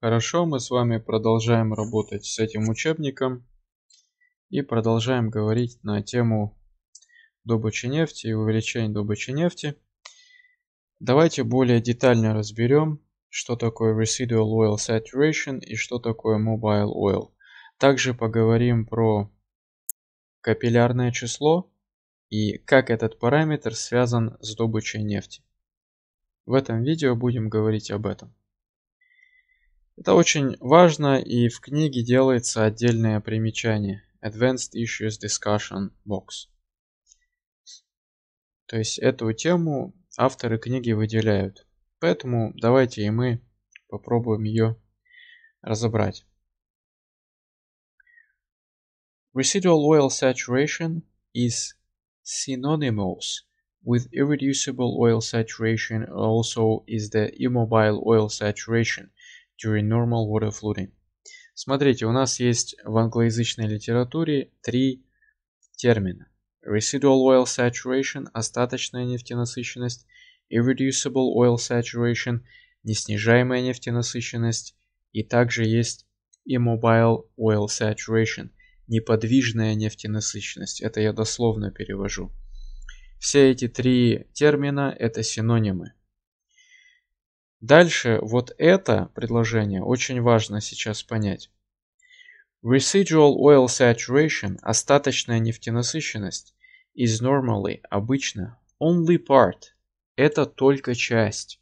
Хорошо, мы с вами продолжаем работать с этим учебником и продолжаем говорить на тему добычи нефти и увеличения добычи нефти. Давайте более детально разберем, что такое Residual Oil Saturation и что такое Mobile Oil. Также поговорим про капиллярное число и как этот параметр связан с добычей нефти. В этом видео будем говорить об этом. Это очень важно и в книге делается отдельное примечание Advanced Issues Discussion Box. То есть эту тему авторы книги выделяют. Поэтому давайте и мы попробуем ее разобрать. Residual oil saturation is synonymous with irreducible oil saturation also is the immobile oil saturation during normal water flooding. Смотрите, у нас есть в англоязычной литературе три термина. Residual oil saturation – остаточная нефтенасыщенность, irreducible oil saturation – неснижаемая нефтенасыщенность, и также есть immobile oil saturation – неподвижная нефтенасыщенность. Это я дословно перевожу. Все эти три термина – это синонимы. Дальше вот это предложение очень важно сейчас понять. Residual oil saturation, остаточная нефтенасыщенность, is normally, обычно, only part, это только часть,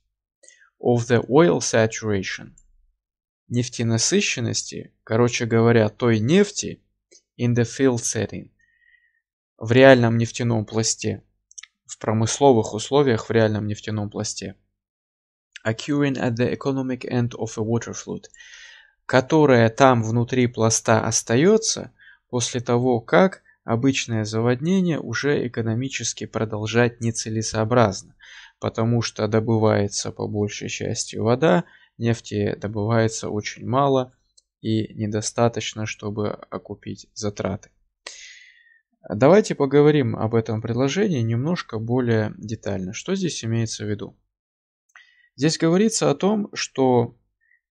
of the oil saturation, нефтенасыщенности, короче говоря, той нефти, in the field setting, в реальном нефтяном пласте, в промысловых условиях в реальном нефтяном пласте – occurring at the economic end of a water flood, которая там внутри пласта остается после того, как обычное заводнение уже экономически продолжать нецелесообразно, потому что добывается по большей части вода, нефти добывается очень мало и недостаточно, чтобы окупить затраты. Давайте поговорим об этом предложении немножко более детально. Что здесь имеется в виду? Здесь говорится о том, что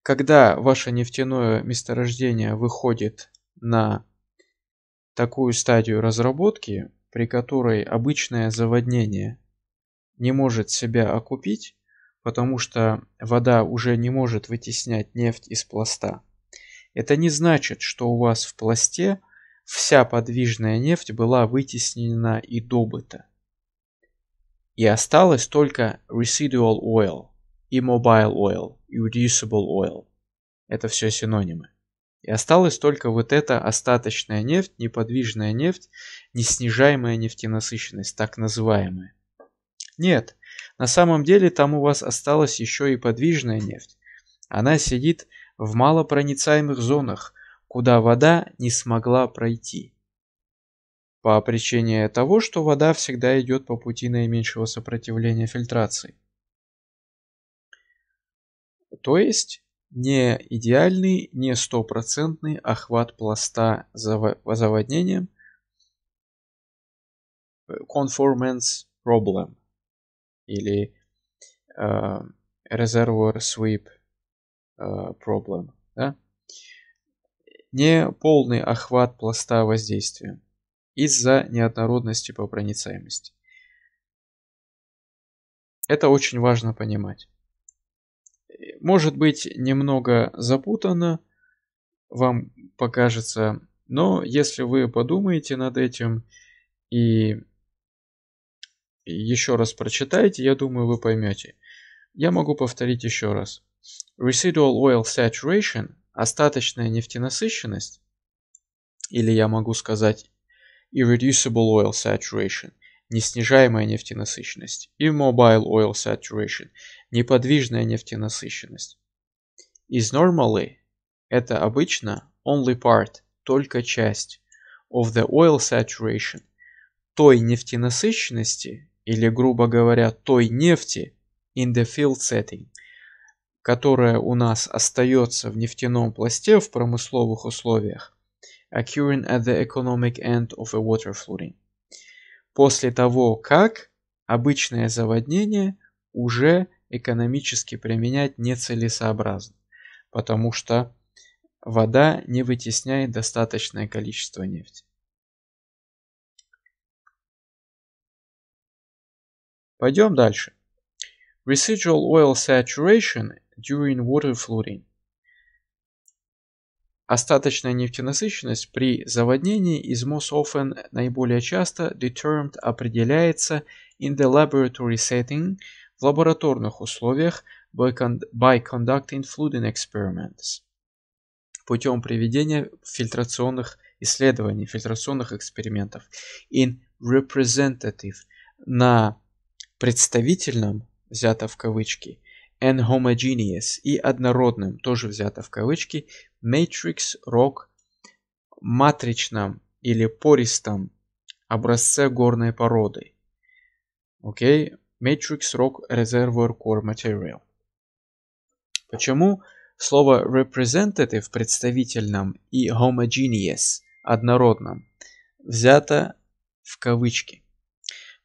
когда ваше нефтяное месторождение выходит на такую стадию разработки, при которой обычное заводнение не может себя окупить, потому что вода уже не может вытеснять нефть из пласта. Это не значит, что у вас в пласте вся подвижная нефть была вытеснена и добыта. И осталось только residual oil – и Mobile Oil, и Reducible Oil. Это все синонимы. И осталось только вот эта остаточная нефть, неподвижная нефть, неснижаемая нефтенасыщенность, так называемая. Нет, на самом деле там у вас осталась еще и подвижная нефть. Она сидит в малопроницаемых зонах, куда вода не смогла пройти. По причине того, что вода всегда идет по пути наименьшего сопротивления фильтрации. То есть не идеальный, не стопроцентный охват пласта зав... заводнением. Conformance problem. Или э, reservoir sweep э, problem. Да? Не полный охват пласта воздействия из-за неоднородности по проницаемости. Это очень важно понимать. Может быть, немного запутано вам покажется, но если вы подумаете над этим и еще раз прочитаете, я думаю, вы поймете. Я могу повторить еще раз. Residual oil saturation, остаточная нефтенасыщенность, или я могу сказать irreducible oil saturation – неснижаемая нефтенасыщенность, immobile oil saturation, неподвижная нефтенасыщенность. Is normally – это обычно only part, только часть, of the oil saturation, той нефтенасыщенности, или, грубо говоря, той нефти in the field setting, которая у нас остается в нефтяном пласте в промысловых условиях, occurring at the economic end of a water flooding после того, как обычное заводнение уже экономически применять нецелесообразно, потому что вода не вытесняет достаточное количество нефти. Пойдем дальше. Residual oil saturation during water flooding. Остаточная нефтенасыщенность при заводнении is most often наиболее часто determined определяется in the laboratory setting в лабораторных условиях by, con by conducting flooding experiments путем проведения фильтрационных исследований, фильтрационных экспериментов in representative на представительном, взято в кавычки, and homogeneous и однородным, тоже взято в кавычки, matrix-рок матричном или пористом образце горной породы. Окей, okay? Matrix Rock Reservoir Core Material. Почему слово representative в представительном и homogeneous однородном взято в кавычки?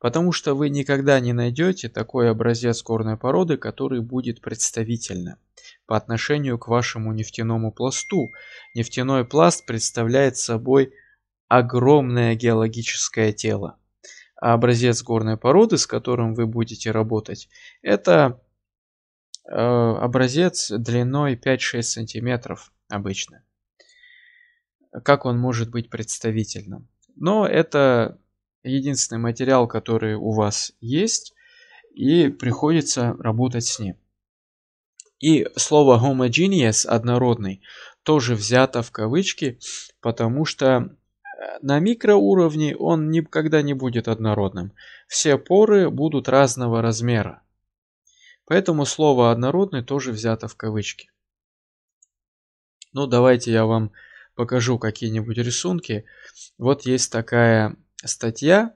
потому что вы никогда не найдете такой образец горной породы, который будет представительным по отношению к вашему нефтяному пласту. Нефтяной пласт представляет собой огромное геологическое тело. А образец горной породы, с которым вы будете работать, это э, образец длиной 5-6 сантиметров обычно. Как он может быть представительным? Но это единственный материал, который у вас есть, и приходится работать с ним. И слово homogeneous, однородный, тоже взято в кавычки, потому что э, на микроуровне он никогда не будет однородным. Все поры будут разного размера. Поэтому слово «однородный» тоже взято в кавычки. Ну, давайте я вам покажу какие-нибудь рисунки. Вот есть такая статья.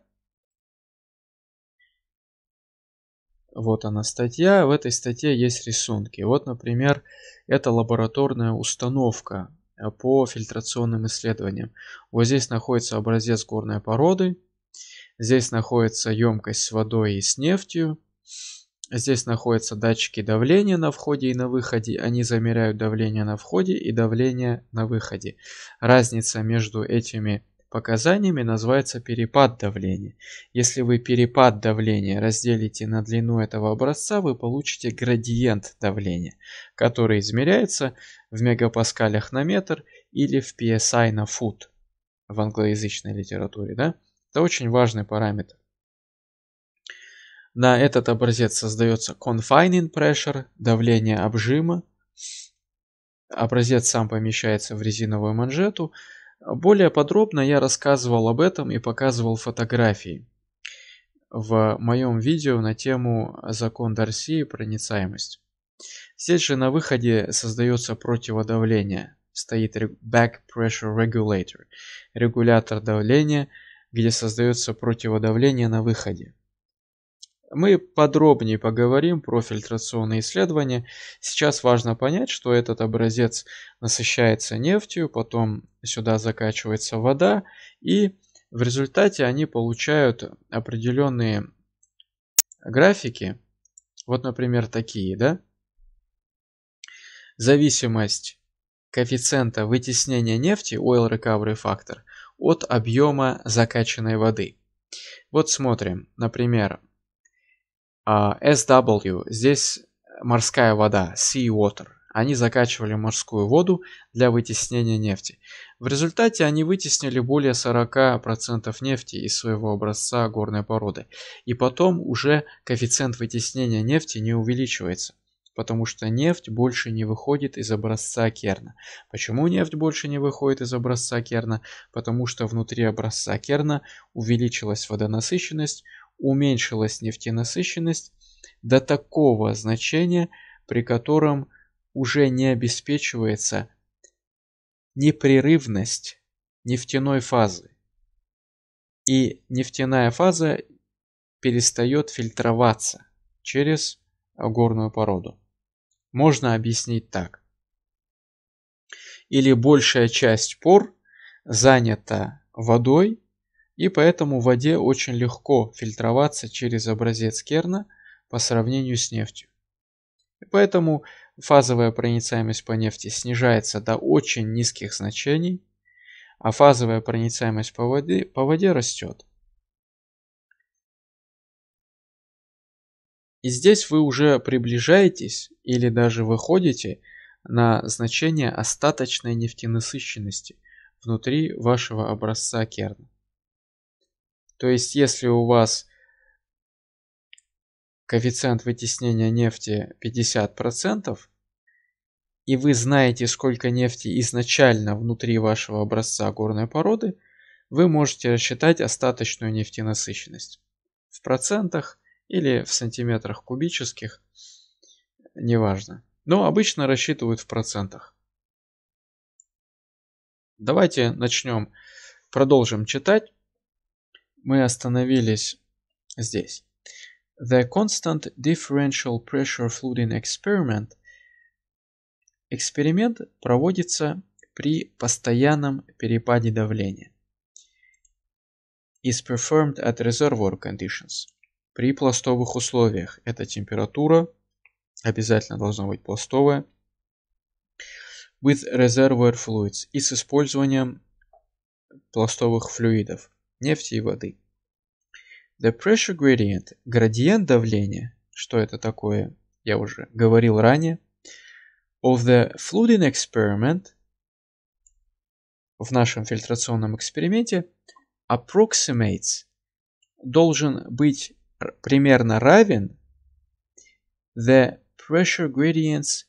Вот она статья. В этой статье есть рисунки. Вот, например, это лабораторная установка э, по фильтрационным исследованиям. Вот здесь находится образец горной породы. Здесь находится емкость с водой и с нефтью. Здесь находятся датчики давления на входе и на выходе. Они замеряют давление на входе и давление на выходе. Разница между этими Показаниями называется перепад давления. Если вы перепад давления разделите на длину этого образца, вы получите градиент давления, который измеряется в мегапаскалях на метр или в PSI на фут в англоязычной литературе. Да? Это очень важный параметр. На этот образец создается confining pressure, давление обжима. Образец сам помещается в резиновую манжету. Более подробно я рассказывал об этом и показывал фотографии в моем видео на тему «Закон Дарси и проницаемость». Здесь же на выходе создается противодавление. Стоит Back Pressure Regulator, регулятор давления, где создается противодавление на выходе. Мы подробнее поговорим про фильтрационные исследования. Сейчас важно понять, что этот образец насыщается нефтью, потом сюда закачивается вода, и в результате они получают определенные графики. Вот, например, такие, да? Зависимость коэффициента вытеснения нефти, oil recovery factor, от объема закачанной воды. Вот смотрим, например, а, SW, здесь морская вода, sea water. Они закачивали морскую воду для вытеснения нефти. В результате они вытеснили более 40% нефти из своего образца горной породы. И потом уже коэффициент вытеснения нефти не увеличивается, потому что нефть больше не выходит из образца керна. Почему нефть больше не выходит из образца керна? Потому что внутри образца керна увеличилась водонасыщенность, уменьшилась нефтенасыщенность до такого значения, при котором уже не обеспечивается непрерывность нефтяной фазы. И нефтяная фаза перестает фильтроваться через горную породу. Можно объяснить так. Или большая часть пор занята водой, и поэтому в воде очень легко фильтроваться через образец Керна по сравнению с нефтью. И поэтому фазовая проницаемость по нефти снижается до очень низких значений, а фазовая проницаемость по воде, по воде растет. И здесь вы уже приближаетесь или даже выходите на значение остаточной нефтенасыщенности внутри вашего образца керна. То есть, если у вас коэффициент вытеснения нефти 50%, и вы знаете, сколько нефти изначально внутри вашего образца горной породы, вы можете рассчитать остаточную нефтенасыщенность в процентах или в сантиметрах кубических, неважно. Но обычно рассчитывают в процентах. Давайте начнем, продолжим читать. Мы остановились здесь. The constant differential pressure flooding experiment Эксперимент проводится при постоянном перепаде давления. Is performed at reservoir conditions. При пластовых условиях это температура, обязательно должна быть пластовая, with reservoir fluids и с использованием пластовых флюидов нефти и воды. The pressure gradient, градиент давления, что это такое, я уже говорил ранее, of the flooding experiment, в нашем фильтрационном эксперименте, approximates, должен быть примерно равен the pressure gradients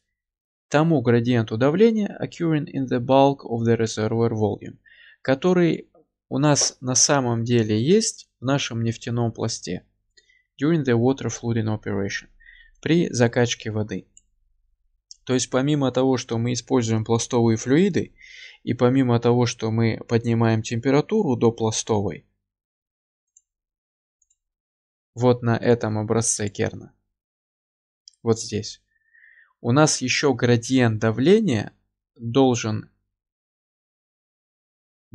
тому градиенту давления occurring in the bulk of the reservoir volume, который у нас на самом деле есть в нашем нефтяном пласте during the water flooding operation при закачке воды. То есть помимо того, что мы используем пластовые флюиды, и помимо того, что мы поднимаем температуру до пластовой, вот на этом образце керна, вот здесь, у нас еще градиент давления должен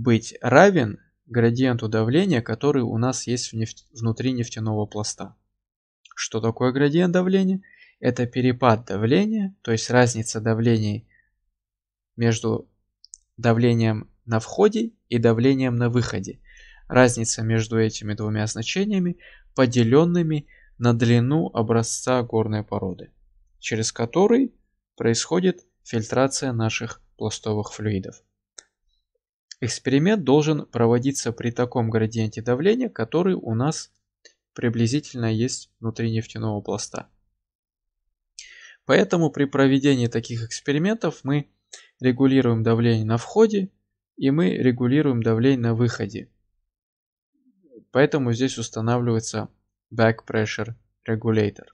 быть равен градиенту давления, который у нас есть нефть, внутри нефтяного пласта. Что такое градиент давления? Это перепад давления, то есть разница давлений между давлением на входе и давлением на выходе. Разница между этими двумя значениями, поделенными на длину образца горной породы, через который происходит фильтрация наших пластовых флюидов. Эксперимент должен проводиться при таком градиенте давления, который у нас приблизительно есть внутри нефтяного пласта. Поэтому при проведении таких экспериментов мы регулируем давление на входе и мы регулируем давление на выходе. Поэтому здесь устанавливается back pressure regulator.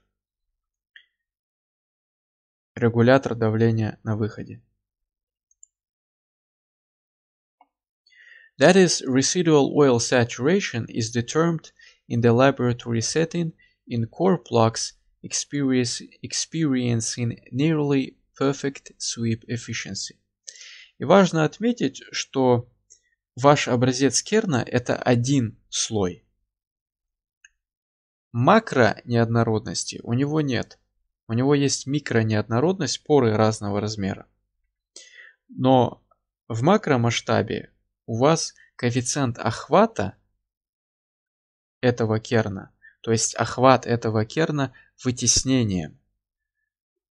Регулятор давления на выходе. That is, residual oil saturation is determined in the laboratory setting in core plugs experience experiencing nearly perfect sweep efficiency. И важно отметить, что ваш образец керна – это один слой. Макро неоднородности у него нет. У него есть микро неоднородность, поры разного размера. Но в макромасштабе у вас коэффициент охвата этого керна, то есть охват этого керна вытеснением.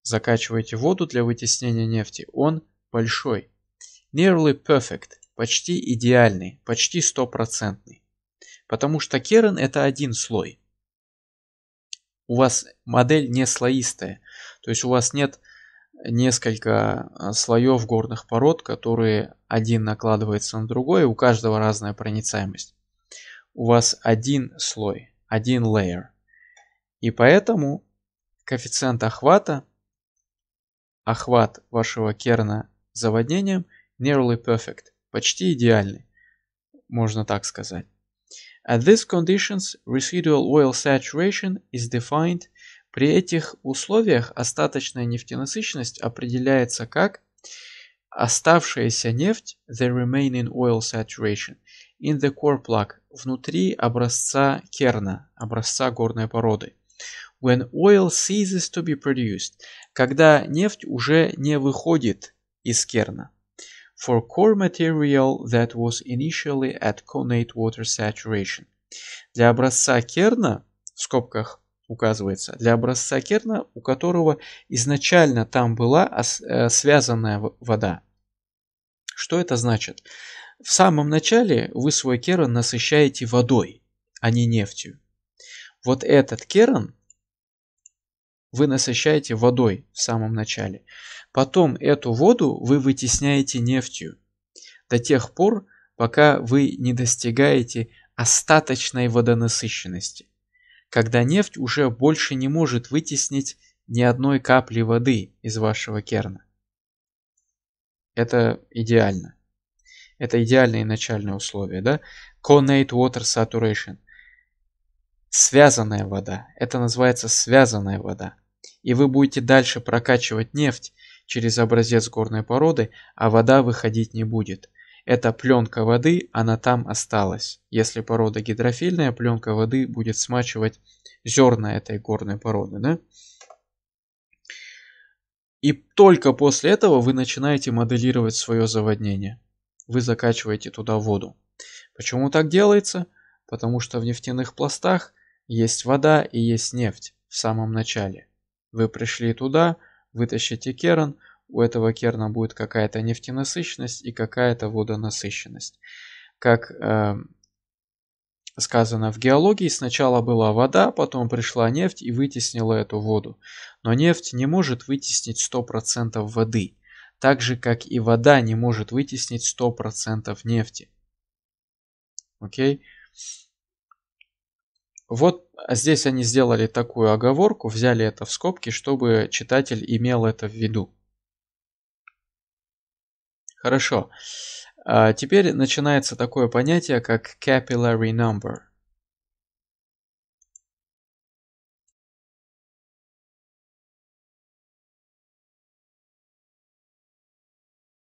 Закачиваете воду для вытеснения нефти, он большой. Nearly perfect, почти идеальный, почти стопроцентный. Потому что керн это один слой. У вас модель не слоистая, то есть у вас нет несколько а, слоев горных пород, которые один накладывается на другой, у каждого разная проницаемость. У вас один слой, один layer. И поэтому коэффициент охвата, охват вашего керна заводнением nearly perfect, почти идеальный, можно так сказать. At these conditions, residual oil saturation is defined. При этих условиях остаточная нефтенасыщенность определяется как оставшаяся нефть, the remaining oil saturation, in the core plug, внутри образца керна, образца горной породы. When oil ceases to be produced, когда нефть уже не выходит из керна. For core material that was initially at connate water saturation. Для образца керна, в скобках указывается, для образца керна, у которого изначально там была э, связанная вода. Что это значит? В самом начале вы свой керан насыщаете водой, а не нефтью. Вот этот керан вы насыщаете водой в самом начале. Потом эту воду вы вытесняете нефтью до тех пор, пока вы не достигаете остаточной водонасыщенности, когда нефть уже больше не может вытеснить ни одной капли воды из вашего керна. Это идеально. Это идеальные начальные условия, да? Connate water saturation. Связанная вода. Это называется связанная вода. И вы будете дальше прокачивать нефть через образец горной породы, а вода выходить не будет. Это пленка воды, она там осталась. Если порода гидрофильная, пленка воды будет смачивать зерна этой горной породы, да? И только после этого вы начинаете моделировать свое заводнение. Вы закачиваете туда воду. Почему так делается? Потому что в нефтяных пластах есть вода и есть нефть в самом начале. Вы пришли туда, вытащите керн, у этого керна будет какая-то нефтенасыщенность и какая-то водонасыщенность. Как э, Сказано, в геологии сначала была вода, потом пришла нефть и вытеснила эту воду. Но нефть не может вытеснить 100% воды, так же как и вода не может вытеснить 100% нефти. Окей? Вот а здесь они сделали такую оговорку, взяли это в скобки, чтобы читатель имел это в виду. Хорошо. А теперь начинается такое понятие, как capillary number.